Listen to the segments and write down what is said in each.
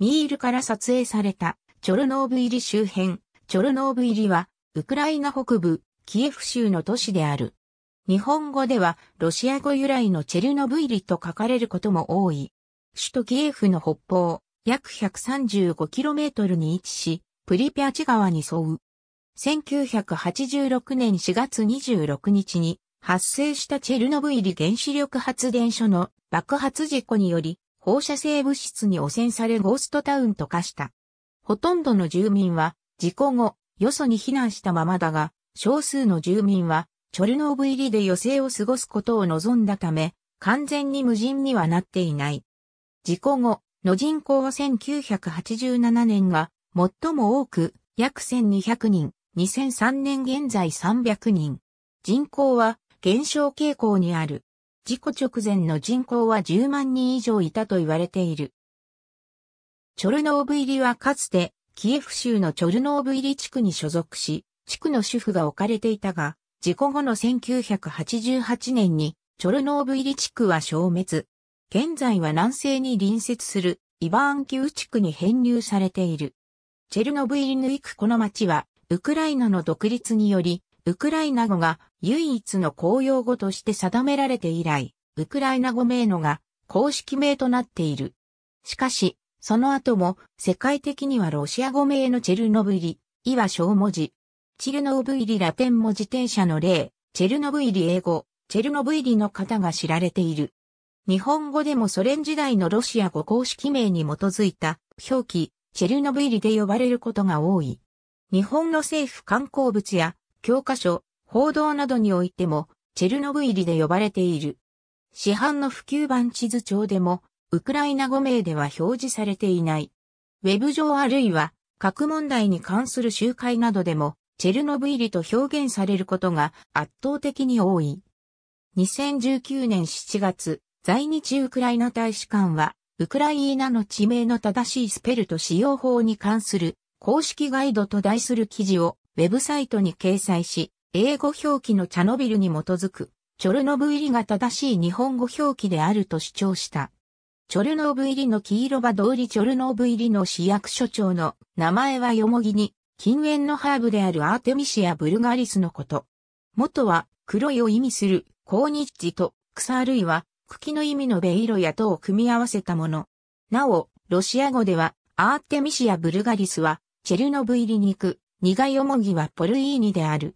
ミールから撮影されたチョルノーブ入り周辺。チョルノーブ入りは、ウクライナ北部、キエフ州の都市である。日本語では、ロシア語由来のチェルノブイリと書かれることも多い。首都キエフの北方、約 135km に位置し、プリピャチ川に沿う。1986年4月26日に発生したチェルノブイリ原子力発電所の爆発事故により放射性物質に汚染されゴーストタウンと化した。ほとんどの住民は事故後、よそに避難したままだが、少数の住民はチョルノーブ入りで余生を過ごすことを望んだため、完全に無人にはなっていない。事故後、の人口は1987年が最も多く約1200人、2003年現在300人。人口は減少傾向にある。事故直前の人口は10万人以上いたと言われている。チョルノーブ入りはかつて、キエフ州のチョルノーブ入り地区に所属し、地区の主婦が置かれていたが、事故後の1988年に、チョルノーブ入り地区は消滅。現在は南西に隣接するイバーンキ地区に編入されている。チェルノブイリヌイクこの町は、ウクライナの独立により、ウクライナ語が唯一の公用語として定められて以来、ウクライナ語名のが公式名となっている。しかし、その後も世界的にはロシア語名のチェルノブイリ、いわ小文字。チェルノブイリラテン文字転写の例、チェルノブイリ英語、チェルノブイリの方が知られている。日本語でもソ連時代のロシア語公式名に基づいた表記、チェルノブイリで呼ばれることが多い。日本の政府観光物や教科書、報道などにおいても、チェルノブイリで呼ばれている。市販の普及版地図帳でも、ウクライナ語名では表示されていない。ウェブ上あるいは、核問題に関する集会などでも、チェルノブイリと表現されることが圧倒的に多い。2019年7月、在日ウクライナ大使館は、ウクライナの地名の正しいスペルと使用法に関する公式ガイドと題する記事をウェブサイトに掲載し、英語表記のチャノビルに基づく、チョルノブイリが正しい日本語表記であると主張した。チョルノブイリの黄色場通りチョルノブイリの市役所長の名前はよもぎに禁煙のハーブであるアーテミシア・ブルガリスのこと。元は黒いを意味するコーニッチと草類は茎の意味のベイロやとを組み合わせたもの。なお、ロシア語ではアーテミシア・ブルガリスはチェルノブイリに行く苦いもぎはポルイーニである。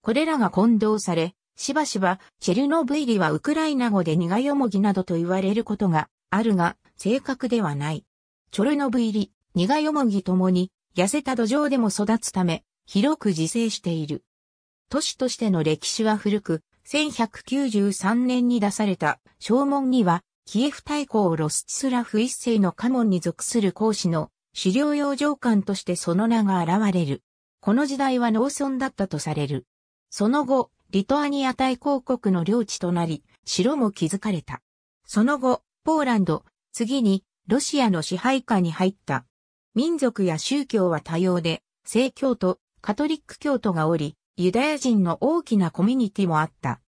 これらが混同され、しばしば、チェルノブイリはウクライナ語で苦いもぎなどと言われることがあるが、正確ではない。チョルノブイリ、苦いもぎともに、痩せた土壌でも育つため、広く自生している。都市としての歴史は古く、1193年に出された、証文には、キエフ大公ロスチスラフ一世の家紋に属する公子の狩猟用上官としてその名が現れる。この時代は農村だったとされる。その後、リトアニア大公国の領地となり、城も築かれた。その後、ポーランド、次に、ロシアの支配下に入った。民族や宗教は多様で、正教徒、カトリック教徒がおり、ユダヤ人の大きなコミュニティもあった。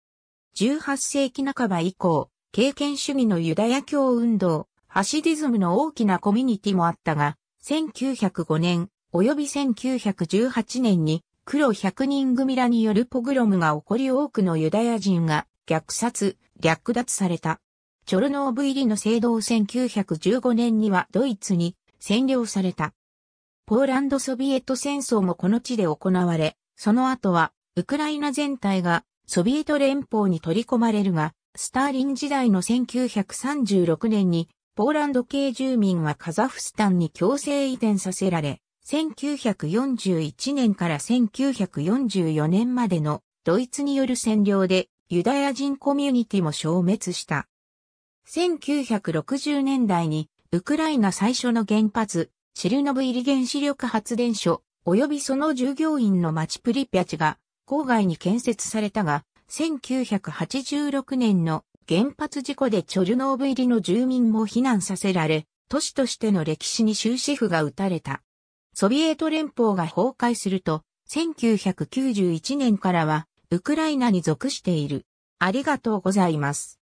18世紀半ば以降、経験主義のユダヤ教運動、ハシディズムの大きなコミュニティもあったが、1905年、及び1918年に黒100人組らによるポグロムが起こり多くのユダヤ人が虐殺、略奪された。チョルノーブ入りの聖堂1915年にはドイツに占領された。ポーランドソビエト戦争もこの地で行われ、その後はウクライナ全体がソビエト連邦に取り込まれるが、スターリン時代の1936年にポーランド系住民はカザフスタンに強制移転させられ、1941年から1944年までのドイツによる占領でユダヤ人コミュニティも消滅した。1960年代にウクライナ最初の原発、チルノブイリ原子力発電所、及びその従業員の町プリピャチが郊外に建設されたが、1986年の原発事故でチョルノーブ入りの住民も避難させられ、都市としての歴史に終止符が打たれた。ソビエト連邦が崩壊すると、1991年からは、ウクライナに属している。ありがとうございます。